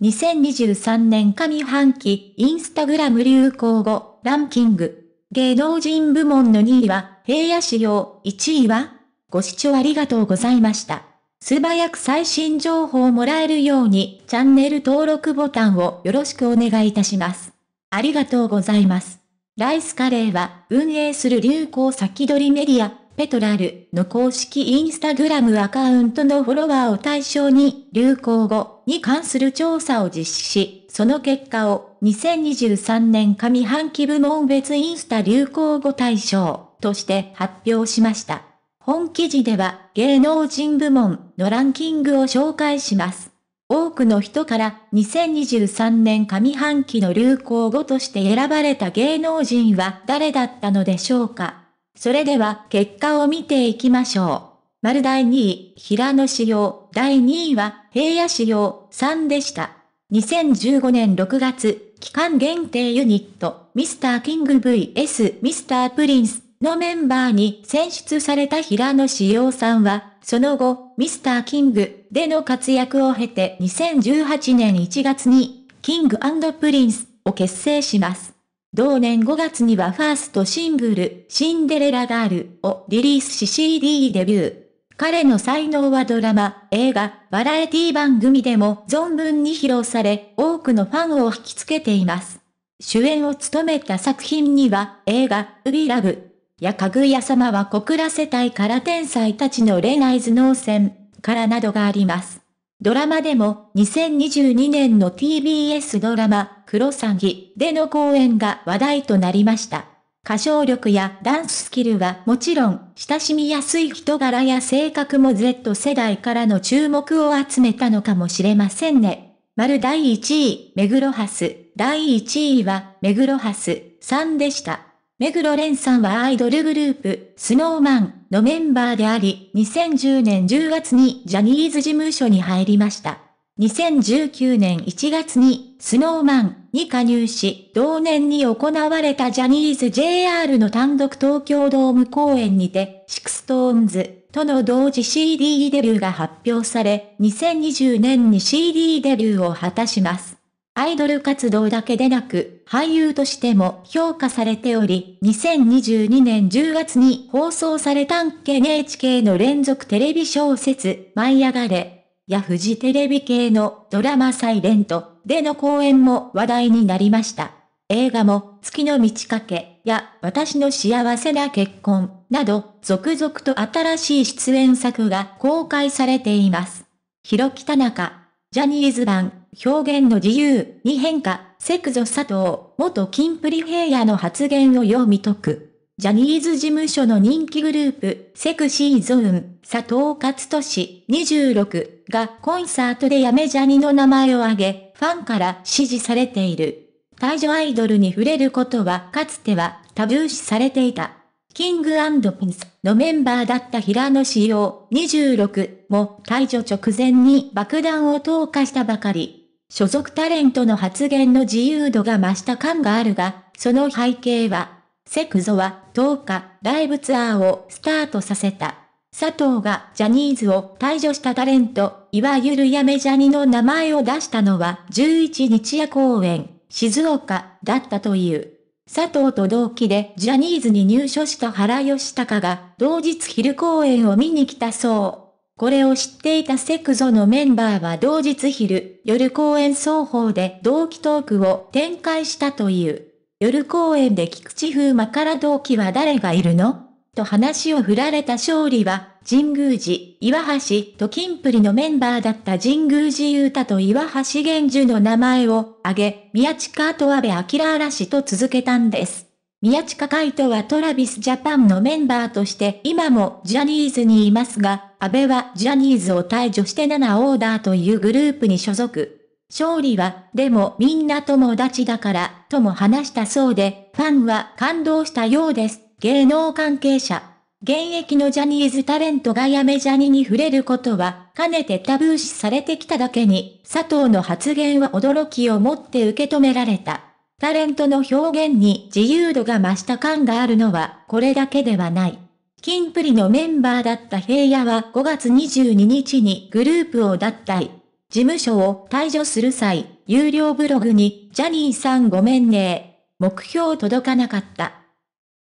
2023年上半期インスタグラム流行語ランキング。芸能人部門の2位は平野市用1位はご視聴ありがとうございました。素早く最新情報をもらえるようにチャンネル登録ボタンをよろしくお願いいたします。ありがとうございます。ライスカレーは運営する流行先取りメディア、ペトラルの公式インスタグラムアカウントのフォロワーを対象に流行語に関する調査を実施し、その結果を2023年上半期部門別インスタ流行語大賞として発表しました。本記事では芸能人部門のランキングを紹介します。多くの人から2023年上半期の流行語として選ばれた芸能人は誰だったのでしょうかそれでは結果を見ていきましょう。丸第2位、平野紫耀。第2位は平野耀さんでした。2015年6月、期間限定ユニット、ミスターキング VS ミスタープリンスのメンバーに選出された平野紫耀さんは、その後、ミスターキングでの活躍を経て2018年1月に、キングプリンスを結成します。同年5月にはファーストシングル、シンデレラガールをリリースし CD デビュー。彼の才能はドラマ、映画、バラエティ番組でも存分に披露され、多くのファンを引きつけています。主演を務めた作品には、映画、ウィラブ、やかぐや様は小倉世帯から天才たちの恋愛頭脳戦からなどがあります。ドラマでも2022年の TBS ドラマ、クロサギでの公演が話題となりました。歌唱力やダンススキルはもちろん、親しみやすい人柄や性格も Z 世代からの注目を集めたのかもしれませんね。丸第1位、メグロハス。第1位は、メグロハスさんでした。目黒ンさんはアイドルグループ、スノーマンのメンバーであり、2010年10月にジャニーズ事務所に入りました。2019年1月にスノーマンに加入し、同年に行われたジャニーズ JR の単独東京ドーム公演にて、シクストーンズとの同時 CD デビューが発表され、2020年に CD デビューを果たします。アイドル活動だけでなく、俳優としても評価されており、2022年10月に放送されたんけ NHK の連続テレビ小説、舞い上がれ、やフジテレビ系のドラマサイレント、での公演も話題になりました。映画も、月の満ち欠けや、私の幸せな結婚など、続々と新しい出演作が公開されています。広北中、ジャニーズ版、表現の自由に変化、セクゾ佐藤、元金プリ平野の発言を読み解く。ジャニーズ事務所の人気グループ、セクシーゾーン、佐藤勝利26がコンサートでやめジャニの名前を挙げ、ファンから支持されている。退場アイドルに触れることはかつてはタブー視されていた。キングピンスのメンバーだった平野志陽26も退場直前に爆弾を投下したばかり。所属タレントの発言の自由度が増した感があるが、その背景は、セクゾは10日ライブツアーをスタートさせた。佐藤がジャニーズを退場したタレント、いわゆるやめジャニの名前を出したのは11日夜公演、静岡だったという。佐藤と同期でジャニーズに入所した原義高が同日昼公演を見に来たそう。これを知っていたセクゾのメンバーは同日昼、夜公演双方で同期トークを展開したという。夜公演で菊池風磨から同期は誰がいるのと話を振られた勝利は、神宮寺、岩橋と金プリのメンバーだった神宮寺雄太と岩橋玄樹の名前を挙げ、宮近と安部明嵐と続けたんです。宮近海斗はトラビスジャパンのメンバーとして今もジャニーズにいますが、安倍はジャニーズを退場して7オーダーというグループに所属。勝利は、でもみんな友達だから、とも話したそうで、ファンは感動したようです。芸能関係者。現役のジャニーズタレントがやめジャニに触れることは、かねてタブー視されてきただけに、佐藤の発言は驚きをもって受け止められた。タレントの表現に自由度が増した感があるのは、これだけではない。キンプリのメンバーだった平野は5月22日にグループを脱退。事務所を退場する際、有料ブログに、ジャニーさんごめんね目標届かなかった。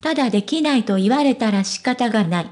ただできないと言われたら仕方がない。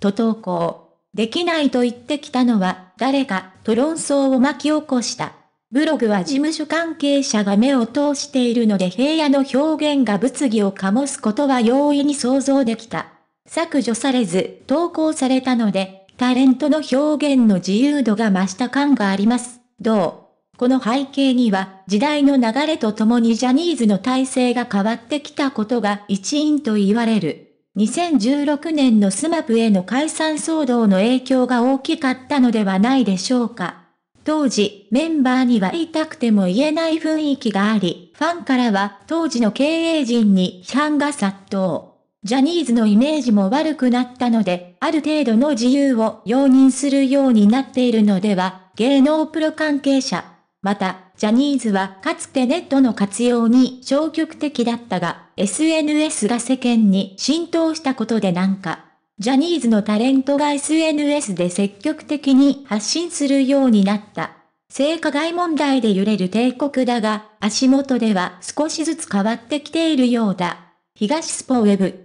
と投稿。できないと言ってきたのは誰かと論争を巻き起こした。ブログは事務所関係者が目を通しているので平野の表現が物議を醸すことは容易に想像できた。削除されず投稿されたので、タレントの表現の自由度が増した感があります。どうこの背景には、時代の流れとともにジャニーズの体制が変わってきたことが一因と言われる。2016年のスマップへの解散騒動の影響が大きかったのではないでしょうか。当時、メンバーには言いたくても言えない雰囲気があり、ファンからは当時の経営陣に批判が殺到。ジャニーズのイメージも悪くなったので、ある程度の自由を容認するようになっているのでは、芸能プロ関係者、また、ジャニーズはかつてネットの活用に消極的だったが、SNS が世間に浸透したことでなんか、ジャニーズのタレントが SNS で積極的に発信するようになった。性加害問題で揺れる帝国だが、足元では少しずつ変わってきているようだ。東スポウェブ